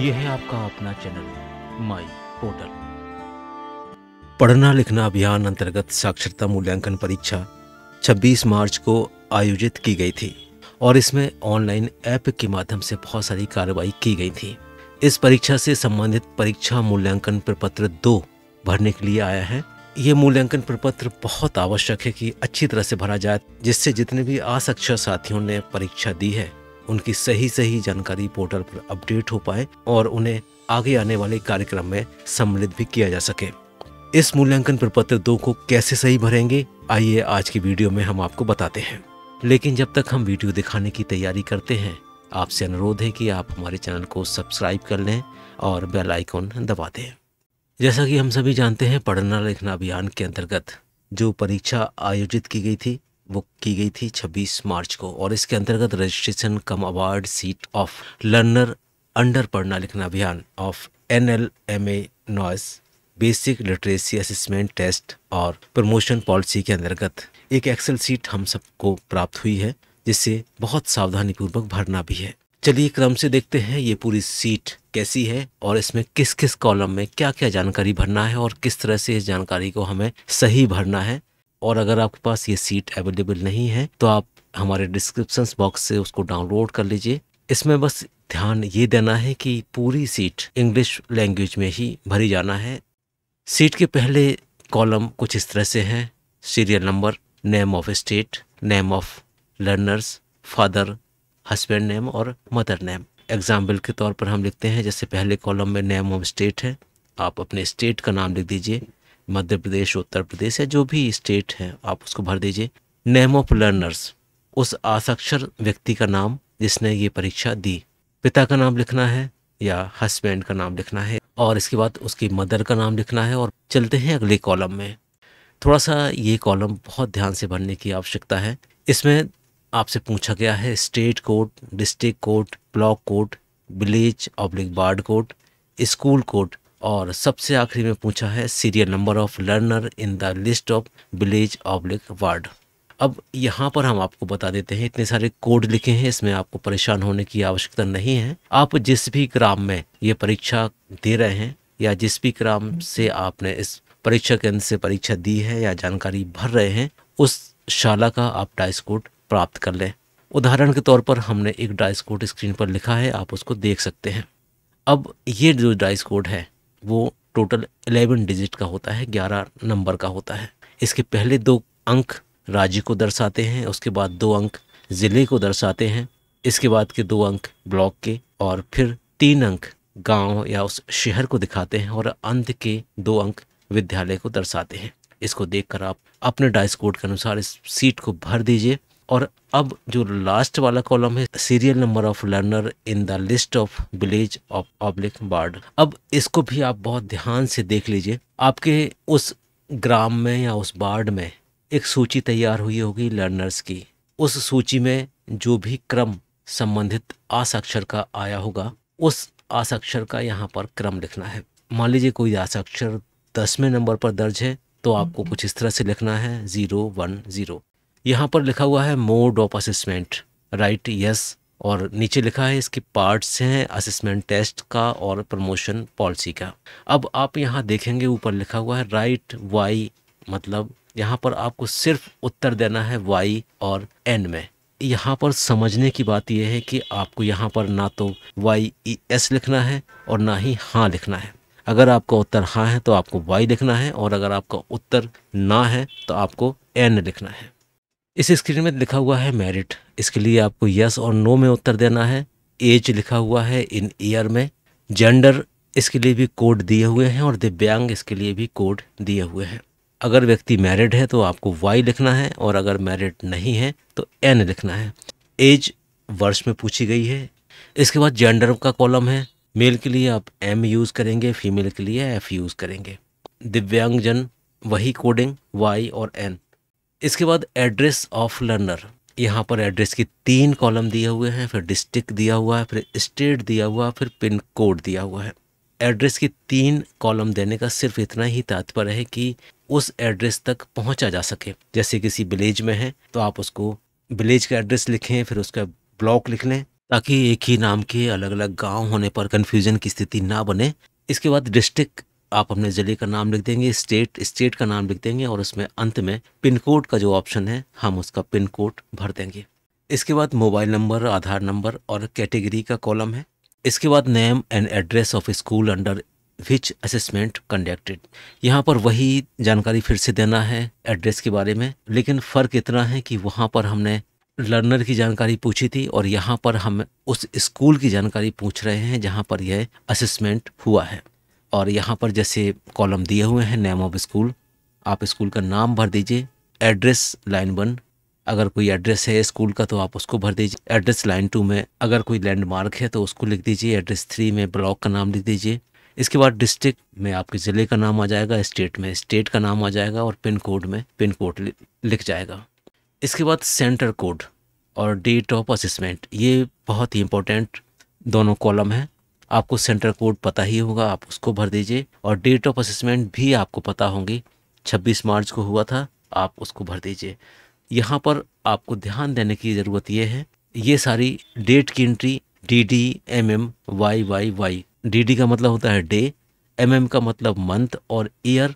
यह है आपका अपना चैनल माई पोर्टल पढ़ना लिखना अभियान अंतर्गत साक्षरता मूल्यांकन परीक्षा 26 मार्च को आयोजित की गई थी और इसमें ऑनलाइन ऐप के माध्यम से बहुत सारी कार्रवाई की गई थी इस परीक्षा से संबंधित परीक्षा मूल्यांकन प्रपत्र दो भरने के लिए आया है ये मूल्यांकन प्रपत्र बहुत आवश्यक है कि अच्छी तरह से भरा जाए जिससे जितने भी असक्षर साथियों ने परीक्षा दी है उनकी सही सही जानकारी पोर्टल पर अपडेट हो पाए और उन्हें आगे आने वाले कार्यक्रम में सम्मिलित भी किया जा सके इस मूल्यांकन प्रपत्र दो को कैसे सही भरेंगे आइए आज की वीडियो में हम आपको बताते हैं लेकिन जब तक हम वीडियो दिखाने की तैयारी करते हैं आपसे अनुरोध है कि आप हमारे चैनल को सब्सक्राइब कर लें और बेल आइकॉन दबा दें जैसा कि हम सभी जानते हैं पढ़ना लिखना अभियान के अंतर्गत जो परीक्षा आयोजित की गई थी बुक की गई थी 26 मार्च को और इसके अंतर्गत registration cum award sheet of learner under Padhna Likhna Abhiyan of N L M A नॉइस बेसिक लिटरेसी असेसमेंट टेस्ट और प्रमोशन पॉलिसी के अंतर्गत एक एक्सेल सीट हम सबको प्राप्त हुई है जिसे बहुत सावधानी पूर्वक भरना भी है चलिए क्रम से देखते हैं ये पूरी सीट कैसी है और इसमें किस किस कॉलम में क्या क्या जानकारी भरना है और किस तरह से इस जानकारी को हमें सही भरना है और अगर आपके पास ये सीट अवेलेबल नहीं है तो आप हमारे डिस्क्रिप्शन बॉक्स से उसको डाउनलोड कर लीजिए इसमें बस ध्यान ये देना है कि पूरी सीट इंग्लिश लैंग्वेज में ही भरी जाना है सीट के पहले कॉलम कुछ इस तरह से हैं serial number name of state name of learners father husband name और मदर नेम एग्जाम्पल के तौर पर हम लिखते हैं जैसे पहले कॉलम में नेम ऑफ स्टेट है आप अपने स्टेट का नाम लिख दीजिए मध्य प्रदेश उत्तर प्रदेश या जो भी स्टेट है आप उसको भर दीजिए नेम ऑफ लर्नर्स उस असाक्षर व्यक्ति का नाम जिसने ये परीक्षा दी पिता का नाम लिखना है या हस्बैंड का नाम लिखना है और इसके बाद उसकी मदर का नाम लिखना है और चलते हैं अगले कॉलम में थोड़ा सा ये कॉलम बहुत ध्यान से भरने की आवश्यकता है इसमें आपसे पूछा गया है state code district code block code village oblique ward code school code और सबसे आखिरी में पूछा है serial number of learner in the list of village oblique ward अब यहाँ पर हम आपको बता देते हैं इतने सारे कोड लिखे हैं इसमें आपको परेशान होने की आवश्यकता नहीं है आप जिस भी ग्राम में ये परीक्षा दे रहे हैं या जिस भी ग्राम से आपने इस परीक्षा केंद्र से परीक्षा दी है या जानकारी भर रहे हैं उस शाला का आप डाइस कोड प्राप्त कर लें उदाहरण के तौर पर हमने एक डाइस कोड स्क्रीन पर लिखा है आप उसको देख सकते हैं अब ये जो डाइस कोड है वो टोटल एलेवन डिजिट का होता है ग्यारह नंबर का होता है इसके पहले दो अंक राज्य को दर्शाते हैं उसके बाद दो अंक ज़िले को दर्शाते हैं इसके बाद के दो अंक ब्लॉक के और फिर तीन अंक गांव या उस शहर को दिखाते हैं और अंत के दो अंक विद्यालय को दर्शाते हैं इसको देखकर आप अपने डाइस कोड के अनुसार इस सीट को भर दीजिए और अब जो लास्ट वाला कॉलम है serial number of learner in the list of village of public ward अब इसको भी आप बहुत ध्यान से देख लीजिए आपके उस ग्राम में या उस वार्ड में एक सूची तैयार हुई होगी लर्नर्स की उस सूची में जो भी क्रम संबंधित आसाक्षर का आया होगा उस आसाक्षर का यहाँ पर क्रम लिखना है मान लीजिए कोई आसाक्षर दसवें नंबर पर दर्ज है तो आपको कुछ इस तरह से लिखना है ज़ीरो वन ज़ीरो यहाँ पर लिखा हुआ है mode of assessment right yes और नीचे लिखा है इसके पार्ट्स हैं असेसमेंट टेस्ट का और प्रमोशन पॉलिसी का अब आप यहाँ देखेंगे ऊपर लिखा हुआ है राइट वाई मतलब यहाँ पर आपको सिर्फ उत्तर देना है वाई और एन में यहाँ पर समझने की बात यह है कि आपको यहाँ पर ना तो वाई ई एस लिखना है और ना ही हाँ लिखना है अगर आपका उत्तर हाँ है तो आपको वाई लिखना है और अगर आपका उत्तर ना है तो आपको एन लिखना है इस स्क्रीन में लिखा हुआ है मेरिट इसके लिए आपको यस और नो में उत्तर देना है एज लिखा हुआ है इन ईयर में जेंडर इसके लिए भी कोड दिए हुए हैं और दिव्यांग इसके लिए भी कोड दिए हुए हैं अगर व्यक्ति मैरिड है तो आपको वाई लिखना है और अगर मैरिड नहीं है तो एन लिखना है एज वर्ष में पूछी गई है इसके बाद जेंडर का कॉलम है मेल के लिए आप एम यूज़ करेंगे फीमेल के लिए एफ यूज़ करेंगे दिव्यांगजन वही कोडिंग वाई और एन इसके बाद एड्रेस ऑफ लर्नर यहाँ पर एड्रेस की तीन कॉलम दिए हुए हैं फिर डिस्ट्रिक्ट दिया हुआ है फिर स्टेट दिया हुआ फिर पिन कोड दिया हुआ है एड्रेस की तीन कॉलम देने का सिर्फ इतना ही तात्पर्य है कि उस एड्रेस तक पहुंचा जा सके जैसे किसी विलेज में है तो आप उसको विलेज का एड्रेस लिखें फिर उसका ब्लॉक लिख लें ताकि एक ही नाम के अलग अलग गांव होने पर कन्फ्यूजन की स्थिति ना बने इसके बाद डिस्ट्रिक्ट आप अपने ज़िले का नाम लिख देंगे स्टेट स्टेट का नाम लिख देंगे और उसमें अंत में पिन कोड का जो ऑप्शन है हम उसका पिन कोड भर देंगे इसके बाद मोबाइल नंबर आधार नंबर और कैटेगरी का कॉलम है इसके बाद name and address of school under which assessment conducted यहाँ पर वही जानकारी फिर से देना है एड्रेस के बारे में लेकिन फ़र्क इतना है कि वहाँ पर हमने लर्नर की जानकारी पूछी थी और यहाँ पर हम उस स्कूल की जानकारी पूछ रहे हैं जहाँ पर यह असेसमेंट हुआ है और यहाँ पर जैसे कॉलम दिए हुए हैं नेम ऑफ स्कूल आप स्कूल का नाम भर दीजिए एड्रेस लाइन वन अगर कोई एड्रेस है स्कूल का तो आप उसको भर दीजिए एड्रेस लाइन टू में अगर कोई लैंडमार्क है तो उसको लिख दीजिए एड्रेस थ्री में ब्लॉक का नाम लिख दीजिए इसके बाद डिस्ट्रिक्ट में आपके ज़िले का नाम आ जाएगा स्टेट में स्टेट का नाम आ जाएगा और पिन कोड में पिन कोड लिख जाएगा इसके बाद सेंटर कोड और डेट ऑफ असेसमेंट ये बहुत ही इंपॉर्टेंट दोनों कॉलम हैं आपको सेंटर कोड पता ही होगा आप उसको भर दीजिए और डेट ऑफ असेसमेंट भी आपको पता होंगी 26 मार्च को हुआ था आप उसको भर दीजिए यहाँ पर आपको ध्यान देने की ज़रूरत यह है ये सारी डेट की entry D D M M Y Y Y Y D D मतलब होता है डे एम एम का मतलब मंथ और ईयर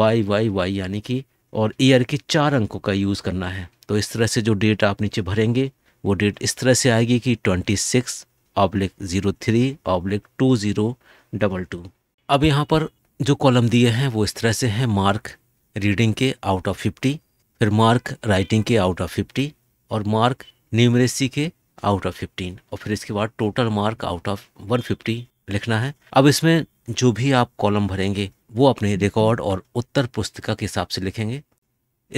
वाई वाई वाई यानी कि और ईयर के चार अंकों का यूज़ करना है तो इस तरह से जो डेट आप नीचे भरेंगे वो डेट इस तरह से आएगी कि twenty six oblique zero three oblique two zero double two अब यहाँ पर जो कॉलम दिए हैं वो इस तरह से हैं मार्क रीडिंग के आउट ऑफ फिफ्टी फिर मार्क राइटिंग के आउट ऑफ फिफ्टी और मार्क न्यूमरेसी के आउट ऑफ फिफ्टीन और फिर इसके बाद total mark out of one fifty लिखना है अब इसमें जो भी आप कॉलम भरेंगे वो अपने रिकॉर्ड और उत्तर पुस्तिका के हिसाब से लिखेंगे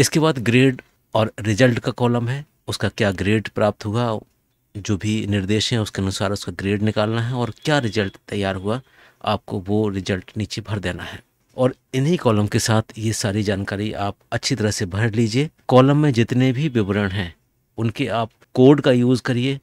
इसके बाद ग्रेड और रिजल्ट का कॉलम है उसका क्या ग्रेड प्राप्त हुआ जो भी निर्देश हैं उसके अनुसार उसका ग्रेड निकालना है और क्या रिजल्ट तैयार हुआ आपको वो रिजल्ट नीचे भर देना है और इन्हीं कॉलम के साथ ये सारी जानकारी आप अच्छी तरह से भर लीजिए कॉलम में जितने भी विवरण हैं उनके आप कोड का यूज़ करिए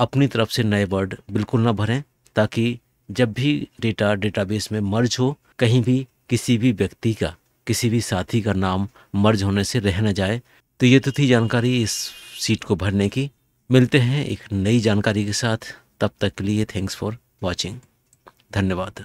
अपनी तरफ से नए वर्ड बिल्कुल ना भरें ताकि जब भी डेटा डेटाबेस में मर्ज हो कहीं भी किसी भी व्यक्ति का किसी भी साथी का नाम मर्ज होने से रह न जाए तो ये तो थी जानकारी इस सीट को भरने की मिलते हैं एक नई जानकारी के साथ तब तक के लिए थैंक्स फॉर वॉचिंग धन्यवाद